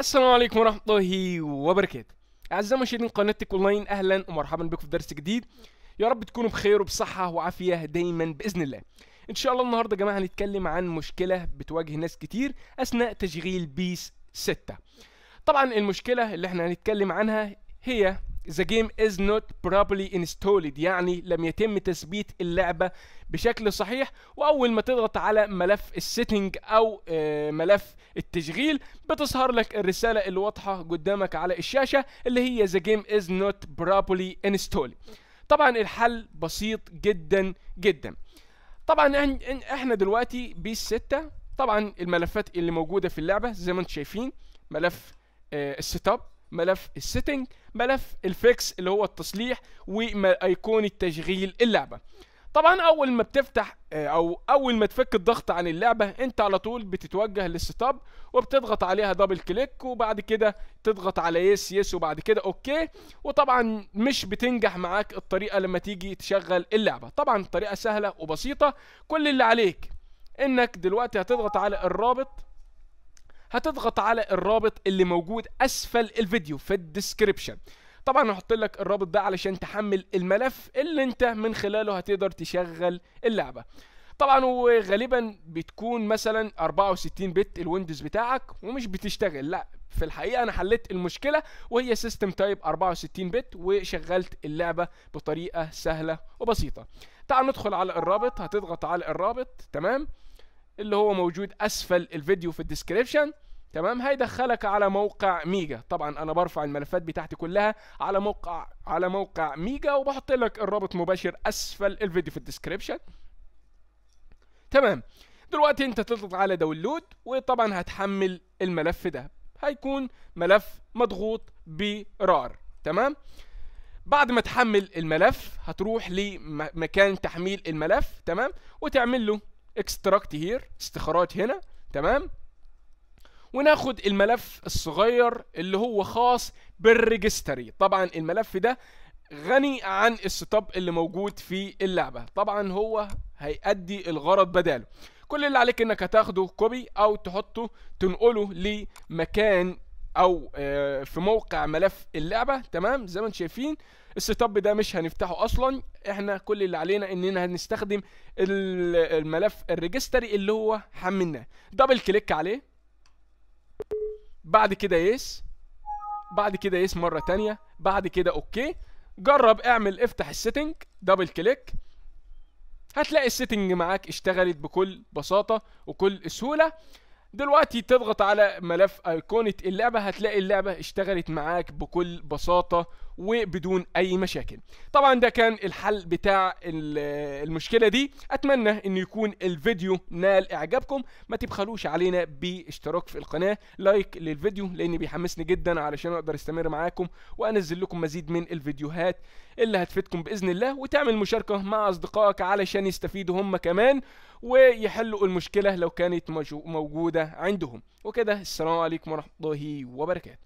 السلام عليكم ورحمة الله وبركاته أعزائي المشاهدين قناة أونلاين أهلا ومرحبا بكم في درس جديد يا رب تكونوا بخير وبصحة وعافية دايما بإذن الله إن شاء الله النهاردة يا جماعة هنتكلم عن مشكلة بتواجه ناس كتير أثناء تشغيل بيس 6 طبعا المشكلة اللي احنا هنتكلم عنها هي the game is not properly installed يعني لم يتم تثبيت اللعبة بشكل صحيح واول ما تضغط على ملف السيتنج او آه، ملف التشغيل بتظهر لك الرسالة الواضحة قدامك على الشاشة اللي هي the game is not properly installed طبعا الحل بسيط جدا جدا طبعا احنا دلوقتي بي 6 طبعا الملفات اللي موجودة في اللعبة زي ما انتم شايفين ملف آه، السيت اب ملف السيتنج ملف الفيكس اللي هو التصليح وايكون التشغيل اللعبه طبعا اول ما بتفتح آه، او اول ما تفك الضغط عن اللعبه انت على طول بتتوجه للست اب وبتضغط عليها دبل كليك وبعد كده تضغط على يس يس وبعد كده اوكي وطبعا مش بتنجح معاك الطريقه لما تيجي تشغل اللعبه طبعا طريقه سهله وبسيطه كل اللي عليك انك دلوقتي هتضغط على الرابط هتضغط على الرابط اللي موجود اسفل الفيديو في الديسكريبشن طبعا هحط لك الرابط ده علشان تحمل الملف اللي انت من خلاله هتقدر تشغل اللعبه طبعا وغالبا بتكون مثلا 64 بت الويندوز بتاعك ومش بتشتغل لا في الحقيقه انا حليت المشكله وهي سيستم تايب 64 بت وشغلت اللعبه بطريقه سهله وبسيطه تعال ندخل على الرابط هتضغط على الرابط تمام اللي هو موجود اسفل الفيديو في الديسكريبشن تمام هيدخلك على موقع ميجا طبعا انا برفع الملفات بتاعتي كلها على موقع على موقع ميجا وبحط لك الرابط مباشر اسفل الفيديو في الديسكريبشن تمام دلوقتي انت تضغط على داونلود وطبعا هتحمل الملف ده هيكون ملف مضغوط برار تمام بعد ما تحمل الملف هتروح لمكان تحميل الملف تمام وتعمل له اكستراكت هير استخراج هنا تمام وناخد الملف الصغير اللي هو خاص بالريجستري طبعا الملف ده غني عن السيت اب اللي موجود في اللعبه طبعا هو هيأدي الغرض بداله كل اللي عليك انك هتاخده كوبي او تحطه تنقله لمكان او آه، في موقع ملف اللعبه تمام زي ما انتم شايفين السيت اب ده مش هنفتحه اصلا احنا كل اللي علينا اننا هنستخدم الملف الريجستري اللي هو حملناه دبل كليك عليه بعد كده يس بعد كده يس مره تانية بعد كده اوكي جرب اعمل افتح السيتنج دبل كليك هتلاقي السيتنج معاك اشتغلت بكل بساطه وكل سهوله دلوقتي تضغط على ملف ايقونة اللعبة هتلاقي اللعبة اشتغلت معاك بكل بساطة وبدون اي مشاكل طبعا ده كان الحل بتاع المشكله دي اتمنى ان يكون الفيديو نال اعجابكم ما تبخلوش علينا باشتراك في القناه لايك للفيديو لان بيحمسني جدا علشان اقدر استمر معاكم وانزل لكم مزيد من الفيديوهات اللي هتفيدكم باذن الله وتعمل مشاركه مع اصدقائك علشان يستفيدوا هم كمان ويحلوا المشكله لو كانت موجوده عندهم وكده السلام عليكم ورحمه الله وبركاته